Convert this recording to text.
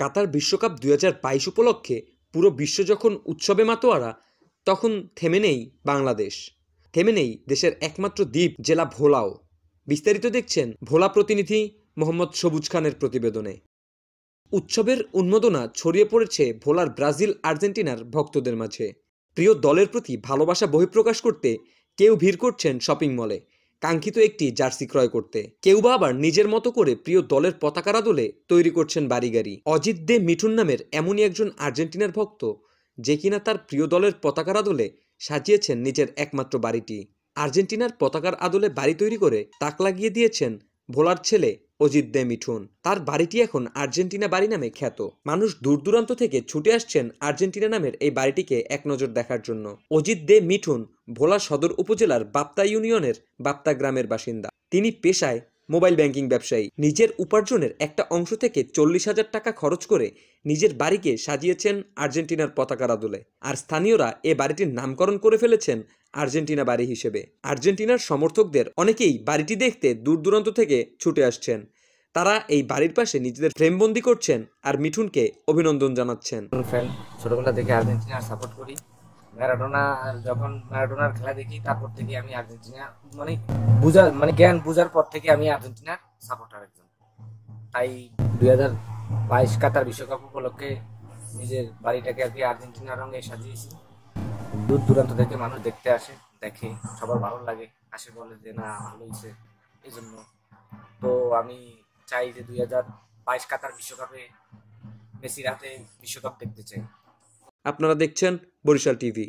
কাতার বিশ্বকাপ দু হাজার বাইশ উপলক্ষে পুরো বিশ্ব যখন উৎসবে মাতোয়ারা তখন থেমে নেই বাংলাদেশ থেমে নেই দেশের একমাত্র দ্বীপ জেলা ভোলাও বিস্তারিত দেখছেন ভোলা প্রতিনিধি মোহাম্মদ সবুজ খানের প্রতিবেদনে উৎসবের উন্মোদনা ছড়িয়ে পড়েছে ভোলার ব্রাজিল আর্জেন্টিনার ভক্তদের মাঝে প্রিয় দলের প্রতি ভালোবাসা বহিঃপ্রকাশ করতে কেউ ভিড় করছেন শপিং মলে কাঙ্ক্ষিত একটি জার্সি ক্রয় করতে কেউ বা আবার নিজের মতো করে প্রিয় দলের পতাকার আদলে তৈরি করছেন বাড়িগাড়ি অজিত দে মিঠুন নামের এমনই একজন আর্জেন্টিনার ভক্ত যে কিনা তার প্রিয় দলের পতাকার আদলে সাজিয়েছেন নিজের একমাত্র বাড়িটি আর্জেন্টিনার পতাকার আদলে বাড়ি তৈরি করে তাক লাগিয়ে দিয়েছেন ভোলার ছেলে অজিত দে মিঠুন তার বাড়িটি এখন আর্জেন্টিনা বাড়ি নামে খ্যাত মানুষ দূর দূরান্ত থেকে ছুটে আসছেন আর্জেন্টিনা নামের এই বাড়িটিকে এক নজর দেখার জন্য অজিত দে মিঠুন ভোলা সদর উপজেলার বাপ্তা ইউনিয়নের বাপ্তা গ্রামের বাসিন্দা তিনি পেশায় মোবাইল ব্যাংকিং ব্যবসায়ী নিজের উপার্জনের একটা অংশ থেকে চল্লিশ হাজার টাকা খরচ করে নিজের বাড়িকে সাজিয়েছেন আর্জেন্টিনার পতাকার আদলে আর স্থানীয়রা এ বাড়িটির নামকরণ করে ফেলেছেন আর্জেন্টিনা বাড়ি হিসেবে আর্জেন্টিনার সমর্থকদের অনেকেই বাড়িটি দেখতে দূর দূরান্ত থেকে ছুটে আসছেন তারা এই বাড়ির পাশে নিজেদের ফ্রেমবন্দি করছেন আর মিঠুনকে অভিনন্দন জানাচ্ছেন ছোটবেলা থেকে আর্জেন্টিনার সাপোর্ট করি ম্যারাডোনা যখন ম্যারাডোনার খেলা দেখি তারপর থেকে আমি আর্জেন্টিনা মানে বুঝার মানে জ্ঞান বুঝার পর থেকে আমি আর্জেন্টিনার সাপোর্টার একজন তাই দুই হাজার বাইশ কাতার বিশ্বকাপ উপলক্ষে নিজের বাড়িটাকে আর কি আর্জেন্টিনার রঙে সাজিয়েছি দূর দূরান্ত থেকে মানুষ দেখতে আসে দেখে সবার ভালো লাগে আসে বলে যে না ভালো হয়েছে এই জন্য তো আমি চাই যে দুই হাজার বাইশ কাতার বিশ্বকাপে মেসির হাতে বিশ্বকাপ দেখতে চাই আপনারা দেখছেন বরিশাল টিভি